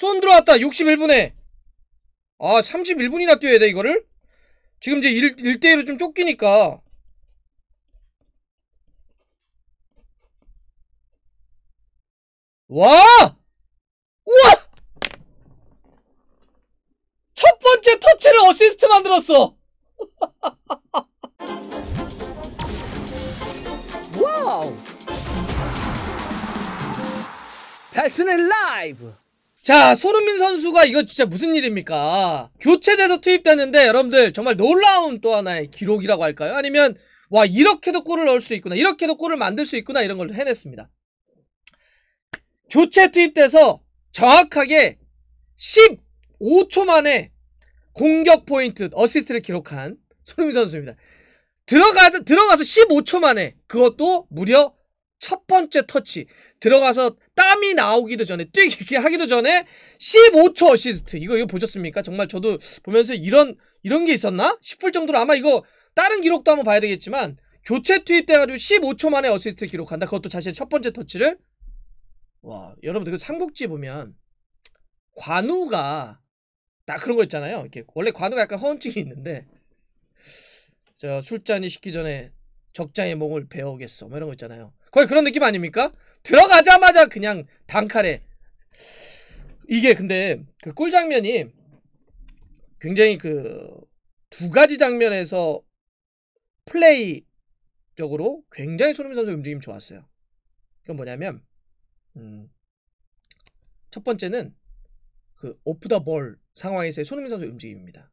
손 들어왔다 61분에 아 31분이나 뛰어야 돼 이거를 지금 이제 1, 1대1로 좀 쫓기니까 와! 우와! 첫 번째 터치를 어시스트 만들었어! 와우! 달슨의 라이브! 자 손흥민 선수가 이거 진짜 무슨 일입니까 교체돼서 투입되는데 여러분들 정말 놀라운 또 하나의 기록이라고 할까요 아니면 와 이렇게도 골을 넣을 수 있구나 이렇게도 골을 만들 수 있구나 이런 걸 해냈습니다 교체 투입돼서 정확하게 15초 만에 공격 포인트 어시스트를 기록한 손흥민 선수입니다 들어가, 들어가서 15초 만에 그것도 무려 첫 번째 터치 들어가서 땀이 나오기도 전에 뛰기 하기도 전에 15초 어시스트 이거 이거 보셨습니까? 정말 저도 보면서 이런 이런 게 있었나 싶을 정도로 아마 이거 다른 기록도 한번 봐야 되겠지만 교체 투입돼가지고 15초 만에 어시스트 기록한다. 그것도 자신의 첫 번째 터치를 와 여러분들 그 삼국지 보면 관우가 나 그런 거 있잖아요. 이렇게 원래 관우가 약간 허언증이 있는데 저 술잔이 식기 전에 적장의 몸을 배우겠어 뭐 이런 거 있잖아요. 거의 그런 느낌 아닙니까? 들어가자마자 그냥 단칼에 이게 근데 그 꿀 장면이 굉장히 그 두 가지 장면에서 플레이적으로 굉장히 손흥민 선수 움직임 좋았어요. 그건 뭐냐면 음, 첫 번째는 그 오프 더 볼 상황에서의 손흥민 선수 움직임입니다.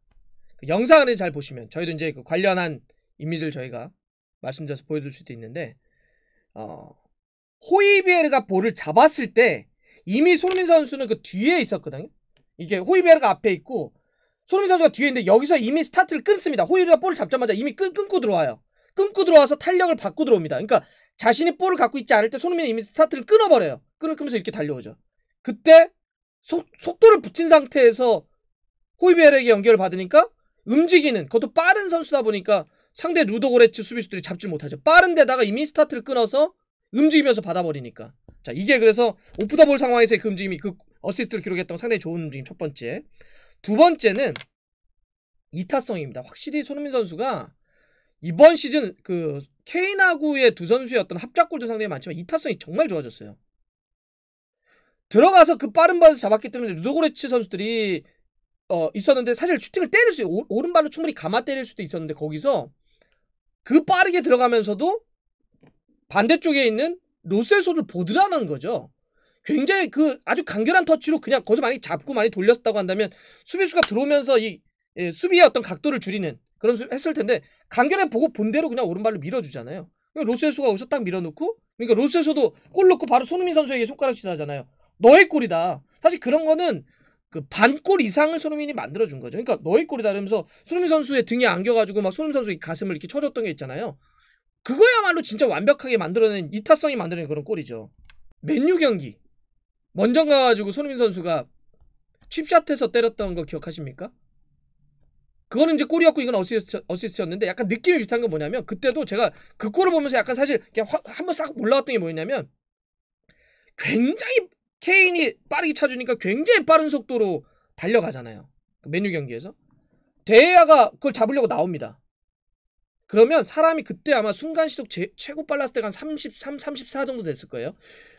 그 영상을 잘 보시면 저희도 이제 그 관련한 이미지를 저희가 말씀드려서 보여드릴 수도 있는데 어, 호이비에르가 볼을 잡았을 때 이미 손흥민 선수는 그 뒤에 있었거든요. 이게 호이비에르가 앞에 있고 손흥민 선수가 뒤에 있는데 여기서 이미 스타트를 끊습니다. 호이비에르가 볼을 잡자마자 이미 끊, 끊고 들어와요. 끊고 들어와서 탄력을 받고 들어옵니다. 그러니까 자신이 볼을 갖고 있지 않을 때 손흥민이 이미 스타트를 끊어버려요. 끊으면서 이렇게 달려오죠. 그때 속, 속도를 붙인 상태에서 호이비에르에게 연결을 받으니까 움직이는 그것도 빠른 선수다 보니까 상대 루더고레츠 수비수들이 잡질 못하죠. 빠른데다가 이미 스타트를 끊어서 움직이면서 받아버리니까. 자, 이게 그래서 오프더볼 상황에서의 그 움직임이 그 어시스트를 기록했던 상당히 좋은 움직임 첫 번째. 두 번째는 이타성입니다. 확실히 손흥민 선수가 이번 시즌 그 케인하구의 두 선수의 어떤 합작골도 상당히 많지만 이타성이 정말 좋아졌어요. 들어가서 그 빠른 발을 잡았기 때문에 루도고레츠 선수들이 어, 있었는데 사실 슈팅을 때릴 수 오른발로 충분히 감아 때릴 수도 있었는데 거기서 그 빠르게 들어가면서도 반대쪽에 있는 로셀소를 보드라는 거죠. 굉장히 그 아주 간결한 터치로 그냥 거기서 많이 잡고 많이 돌렸다고 한다면 수비수가 들어오면서 이 예, 수비의 어떤 각도를 줄이는 그런 수 했을 텐데 간결해 보고 본대로 그냥 오른발로 밀어주잖아요. 로셀소가 그러니까 여기서 딱 밀어놓고 그러니까 로셀소도 골 넣고 바로 손흥민 선수에게 손가락 질하잖아요 너의 골이다. 사실 그런 거는 그 반골 이상을 손흥민이 만들어준 거죠. 그러니까 너의 골이다 이러면서 손흥민 선수의 등에 안겨가지고 막 손흥민 선수의 가슴을 이렇게 쳐줬던 게 있잖아요. 그거야말로 진짜 완벽하게 만들어낸 이타성이 만들어낸 그런 골이죠. 맨유 경기 먼저 가가지고 손흥민 선수가 칩샷에서 때렸던 거 기억하십니까? 그거는 이제 골이었고 이건 어시스트, 어시스트였는데 약간 느낌이 비슷한 건 뭐냐면 그때도 제가 그 골을 보면서 약간 사실 그냥 한번 싹 올라왔던 게 뭐였냐면 굉장히 케인이 빠르게 차주니까 굉장히 빠른 속도로 달려가잖아요. 메뉴 그 경기에서. 데야가 그걸 잡으려고 나옵니다. 그러면 사람이 그때 아마 순간 시속 최고 빨랐을 때가 한 33, 34 정도 됐을 거예요.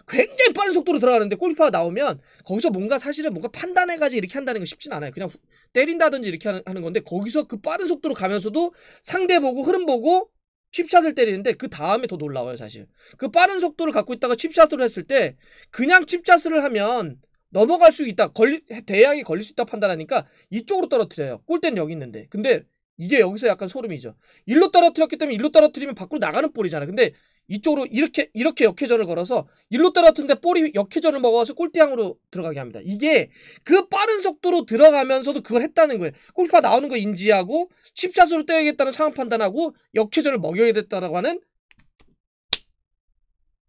굉장히 빠른 속도로 들어가는데 골키퍼가 나오면 거기서 뭔가 사실은 뭔가 판단해가지고 이렇게 한다는 게 쉽진 않아요. 그냥 후, 때린다든지 이렇게 하는, 하는 건데 거기서 그 빠른 속도로 가면서도 상대 보고 흐름 보고 칩샷을 때리는데 그 다음에 더 놀라워요 사실 그 빠른 속도를 갖고 있다가 칩샷으로 했을 때 그냥 칩샷을 하면 넘어갈 수 있다 걸리 대양이 걸릴 수 있다 판단하니까 이쪽으로 떨어뜨려요 골대는 여기 있는데 근데 이게 여기서 약간 소름이죠 일로 떨어뜨렸기 때문에 일로 떨어뜨리면 밖으로 나가는 볼이잖아 근데 이쪽으로 이렇게 이렇게 역회전을 걸어서 일로 떨어뜨는데 볼이 역회전을 먹어서 골대향으로 들어가게 합니다. 이게 그 빠른 속도로 들어가면서도 그걸 했다는 거예요. 골파 나오는 거 인지하고 칩샷으로 때야겠다는 상황 판단하고 역회전을 먹여야 됐다라고 하는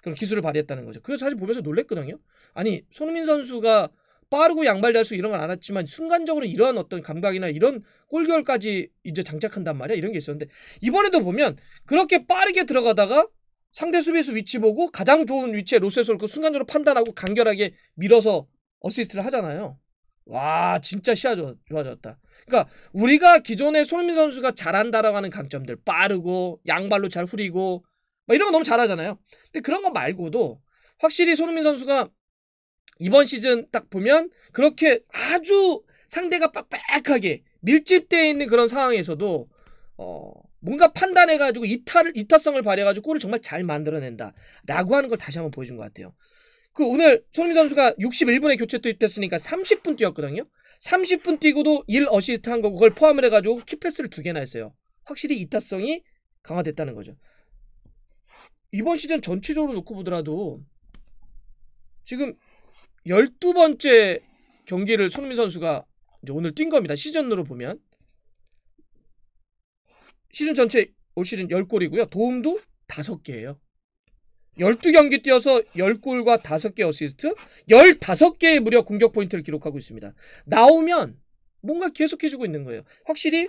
그런 기술을 발휘했다는 거죠. 그거 사실 보면서 놀랬거든요. 아니 손흥민 선수가 빠르고 양발 될수 이런 건 알았지만 순간적으로 이러한 어떤 감각이나 이런 골결까지 이제 장착한단 말이야 이런 게 있었는데 이번에도 보면 그렇게 빠르게 들어가다가 상대 수비수 위치 보고 가장 좋은 위치에 로셀소를 그 순간적으로 판단하고 간결하게 밀어서 어시스트를 하잖아요. 와 진짜 시야 좋아졌다. 그러니까 우리가 기존에 손흥민 선수가 잘한다라고 하는 강점들 빠르고 양발로 잘 후리고 막 이런 거 너무 잘하잖아요. 근데 그런 거 말고도 확실히 손흥민 선수가 이번 시즌 딱 보면 그렇게 아주 상대가 빡빡하게 밀집되어 있는 그런 상황에서도 어 뭔가 판단해가지고 이탈 이타성을 발휘해가지고 골을 정말 잘 만들어낸다라고 하는 걸 다시 한번 보여준 것 같아요. 그 오늘 손흥민 선수가 61분에 교체 투입됐으니까 30분 뛰었거든요. 30분 뛰고도 1 어시스트 한 거고 그걸 포함을 해가지고 키패스를 두 개나 했어요. 확실히 이타성이 강화됐다는 거죠. 이번 시즌 전체적으로 놓고 보더라도 지금 12번째 경기를 손흥민 선수가 오늘 뛴 겁니다. 시즌으로 보면. 시즌 전체 올 시즌 10골이고요. 도움도 5개예요. 12경기 뛰어서 10골과 5개 어시스트, 15개의 무려 공격 포인트를 기록하고 있습니다. 나오면 뭔가 계속해주고 있는 거예요. 확실히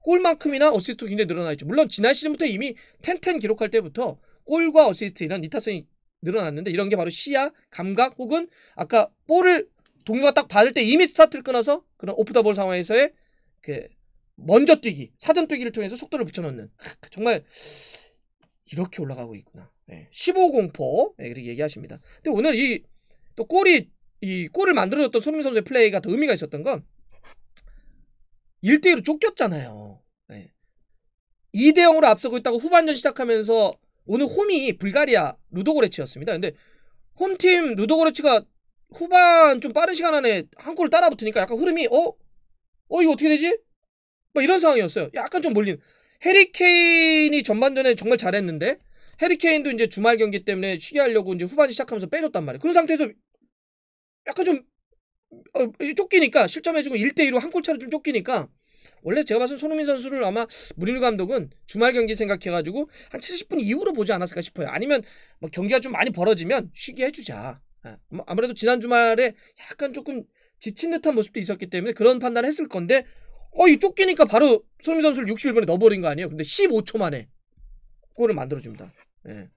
골만큼이나 어시스트 굉장히 늘어나 있죠. 물론 지난 시즌부터 이미 텐텐 기록할 때부터 골과 어시스트 이런 이타성이 늘어났는데 이런 게 바로 시야, 감각 혹은 아까 볼을 동료가 딱 받을 때 이미 스타트를 끊어서 그런 오프더볼 상황에서의 그 먼저 뛰기, 사전 뛰기를 통해서 속도를 붙여놓는 정말 이렇게 올라가고 있구나. 네. 15공포 네, 이렇게 얘기하십니다. 근데 오늘 이 또 골이 이 골을 만들어줬던 손흥민 선수의 플레이가 더 의미가 있었던 건 1대1로 쫓겼잖아요. 네. 예. 2대 0으로 앞서고 있다고 후반전 시작하면서 오늘 홈이 불가리아 루도고레치였습니다 근데 홈팀 루도고레치가 후반 좀 빠른 시간 안에 한 골을 따라 붙으니까 약간 흐름이 어? 어 이거 어떻게 되지? 뭐 이런 상황이었어요. 약간 좀 몰린. 해리케인이 전반전에 정말 잘했는데 해리케인도 이제 주말 경기 때문에 쉬게 하려고 이제 후반 시작하면서 빼줬단 말이에요. 그런 상태에서 약간 좀 어, 쫓기니까 실점해주고 1대2로 한 골 차로 좀 쫓기니까 원래 제가 봤을 때 손흥민 선수를 아마 무리뉴 감독은 주말 경기 생각해가지고 한 70분 이후로 보지 않았을까 싶어요. 아니면 뭐 경기가 좀 많이 벌어지면 쉬게 해주자. 예. 뭐 아무래도 지난 주말에 약간 조금 지친 듯한 모습도 있었기 때문에 그런 판단을 했을 건데 어, 이 쫓기니까 바로 손흥민 선수를 61번에 넣어버린 거 아니에요? 근데 15초 만에 골을 만들어줍니다. 예.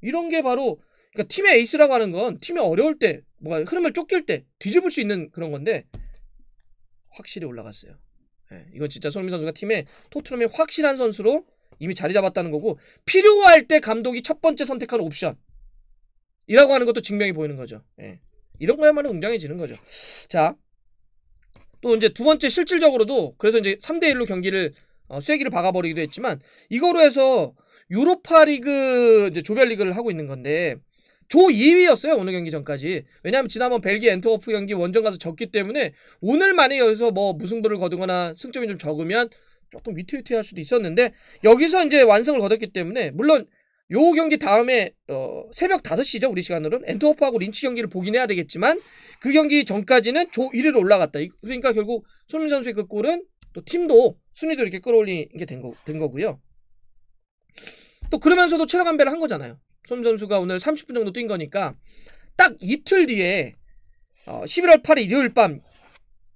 이런 게 바로 그니까 팀의 에이스라고 하는 건 팀이 어려울 때 뭐가 흐름을 쫓길 때 뒤집을 수 있는 그런 건데 확실히 올라갔어요. 예. 이건 진짜 손흥민 선수가 팀의 토트넘의 확실한 선수로 이미 자리 잡았다는 거고 필요할 때 감독이 첫 번째 선택한 옵션이라고 하는 것도 증명이 보이는 거죠. 예. 이런 거야말로 웅장해지는 거죠. 자, 또 이제 두 번째 실질적으로도 그래서 이제 3대 1로 경기를 어, 쐐기를 박아버리기도 했지만 이거로 해서 유로파 리그 이제 조별 리그를 하고 있는 건데 조 2위였어요 오늘 경기 전까지 왜냐하면 지난번 벨기에 엔트워프 경기 원정 가서 졌기 때문에 오늘만에 여기서 뭐 무승부를 거두거나 승점이 좀 적으면 조금 위태위태할 수도 있었는데 여기서 이제 완승을 거뒀기 때문에 물론 요 경기 다음에 어, 새벽 5시죠 우리 시간으로는 엔트호프하고 린치 경기를 보긴 해야 되겠지만 그 경기 전까지는 조 1위로 올라갔다. 그러니까 결국 손흥민 선수의 그 골은 또 팀도 순위도 이렇게 끌어올린게 된, 거, 된 거고요. 또 그러면서도 체력 안배를 한 거잖아요. 손민 선수가 오늘 30분 정도 뛴 거니까 딱 이틀 뒤에 어, 11월 8일 일요일 밤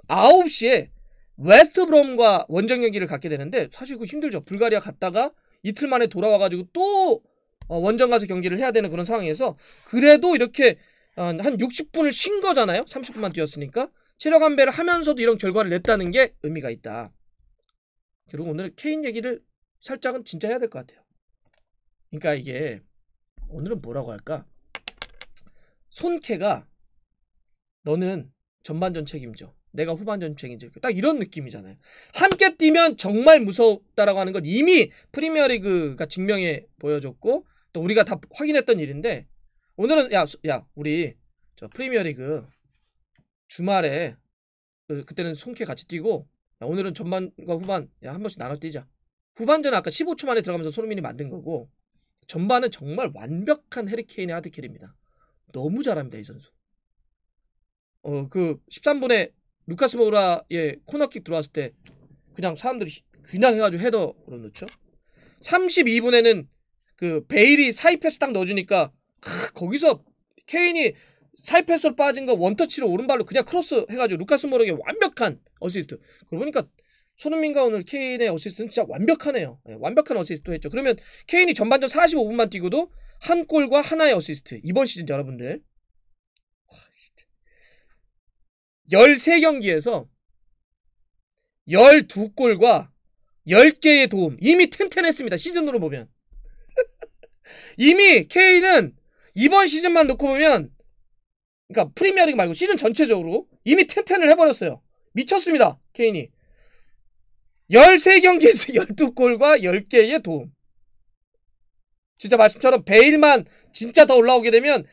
9시에 웨스트 브롬과 원정 경기를 갖게 되는데 사실 그 힘들죠. 불가리아 갔다가 이틀 만에 돌아와가지고 또 어, 원정 가서 경기를 해야 되는 그런 상황에서 그래도 이렇게 어, 한 60분을 쉰 거잖아요. 30분만 뛰었으니까 체력 안배를 하면서도 이런 결과를 냈다는 게 의미가 있다. 그리고 오늘 케인 얘기를 살짝은 진짜 해야 될 것 같아요. 그러니까 이게 오늘은 뭐라고 할까? 손케가 너는 전반전 책임져. 내가 후반전 책임져딱 이런 느낌이잖아요. 함께 뛰면 정말 무섭다라고 하는 건 이미 프리미어리그가 증명해 보여줬고 또 우리가 다 확인했던 일인데 오늘은 야, 야 우리 저 프리미어리그 주말에 그, 그때는 손케 같이 뛰고 야, 오늘은 전반과 후반 야, 한 번씩 나눠 뛰자. 후반전 아까 15초 만에 들어가면서 손흥민이 만든 거고 전반은 정말 완벽한 해리케인의 하드킬입니다. 너무 잘합니다 이 선수. 어 그 13분에 루카스 모우라의 코너킥 들어왔을 때 그냥 사람들이 그냥 해가지고 헤더로 넣죠. 32분에는 그 베일이 사이 패스 딱 넣어주니까 크, 거기서 케인이 사이 패스로 빠진 거 원터치로 오른발로 그냥 크로스 해가지고 루카스 모르게 완벽한 어시스트. 그러고 보니까 손흥민과 오늘 케인의 어시스트는 진짜 완벽하네요. 네, 완벽한 어시스트 했죠. 그러면 케인이 전반전 45분만 뛰고도 한 골과 하나의 어시스트. 이번 시즌 여러분들. 13경기에서 12골과 10개의 도움. 이미 텐텐했습니다. 시즌으로 보면. 이미 케인은 이번 시즌만 놓고 보면 그러니까 프리미어리그 말고 시즌 전체적으로 이미 텐텐을 해버렸어요. 미쳤습니다. 케인이. 13경기에서 12골과 10개의 도움. 진짜 말씀처럼 베일만 진짜 더 올라오게 되면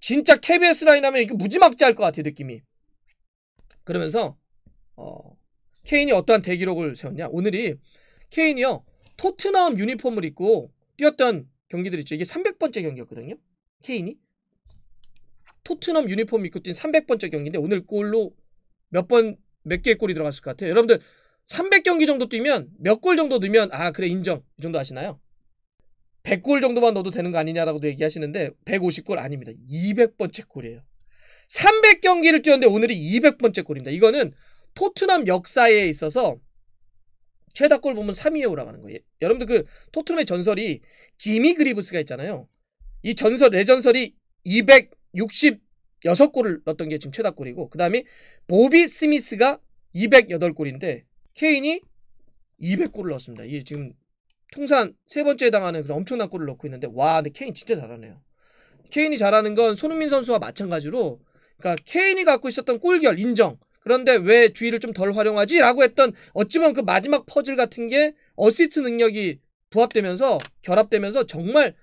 진짜 KBS 라인 하면 이거 무지막지할 것 같아요. 느낌이. 그러면서 어, 케인이 어떠한 대기록을 세웠냐. 오늘이 케인이요. 토트넘 유니폼을 입고 뛰었던 경기들 있죠. 이게 300번째 경기였거든요. 케인이 토트넘 유니폼 입고 뛴 300번째 경기인데 오늘 골로 몇 번 몇 개의 골이 들어갔을 것 같아요. 여러분들 300경기 정도 뛰면 몇 골 정도 넣으면 아 그래 인정 이 정도 아시나요? 100골 정도만 넣어도 되는 거 아니냐라고도 얘기하시는데 150골 아닙니다. 200번째 골이에요. 300경기를 뛰었는데 오늘이 200번째 골입니다. 이거는 토트넘 역사에 있어서 최다 골 보면 3위에 올라가는 거예요. 여러분들 그 토트넘의 전설이 지미 그리브스가 있잖아요. 이 전설 레전설이 266골을 넣었던 게 지금 최다 골이고 그다음에 보비 스미스가 208골인데 케인이 200골을 넣었습니다. 이게 지금 통산 세 번째에 해당하는 그런 엄청난 골을 넣고 있는데 와 근데 케인 진짜 잘하네요. 케인이 잘하는 건 손흥민 선수와 마찬가지로 그러니까 케인이 갖고 있었던 골결 인정 그런데 왜 주의를 좀 덜 활용하지? 라고 했던 어찌 보면 그 마지막 퍼즐 같은 게 어시스트 능력이 부합되면서 결합되면서 정말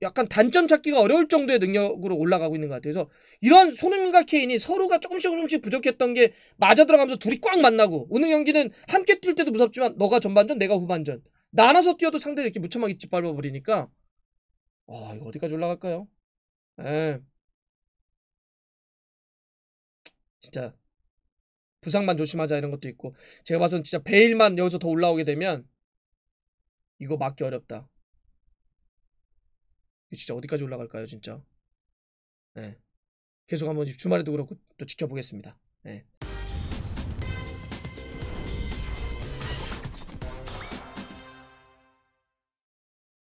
약간 단점 찾기가 어려울 정도의 능력으로 올라가고 있는 것 같아요. 그래서 이런 손흥민과 케인이 서로가 조금씩 조금씩 부족했던 게 맞아 들어가면서 둘이 꽉 만나고 오늘 경기는 함께 뛸 때도 무섭지만 너가 전반전 내가 후반전 나눠서 뛰어도 상대를 이렇게 무참하게 짓밟아 버리니까 와 이거 어디까지 올라갈까요? 에 예. 진짜 부상만 조심하자 이런 것도 있고 제가 봐서는 진짜 베일만 여기서 더 올라오게 되면 이거 막기 어렵다. 진짜 어디까지 올라갈까요, 진짜? 네. 계속 한번 주말에도 그렇고 또 지켜보겠습니다. 네.